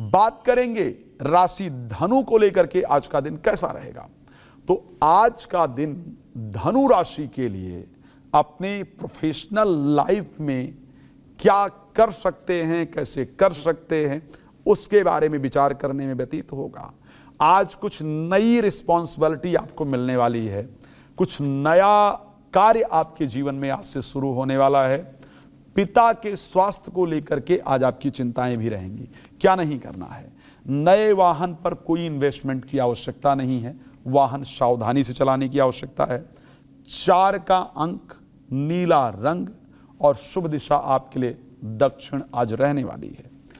बात करेंगे राशि धनु को लेकर के आज का दिन कैसा रहेगा तो आज का दिन धनु राशि के लिए अपने प्रोफेशनल लाइफ में क्या कर सकते हैं कैसे कर सकते हैं उसके बारे में विचार करने में व्यतीत होगा आज कुछ नई रिस्पॉन्सिबिलिटी आपको मिलने वाली है कुछ नया कार्य आपके जीवन में आज से शुरू होने वाला है पिता के स्वास्थ्य को लेकर के आज आपकी चिंताएं भी रहेंगी क्या नहीं करना है नए वाहन पर कोई इन्वेस्टमेंट की आवश्यकता नहीं है वाहन सावधानी से चलाने की आवश्यकता है चार का अंक नीला रंग और शुभ दिशा आपके लिए दक्षिण आज रहने वाली है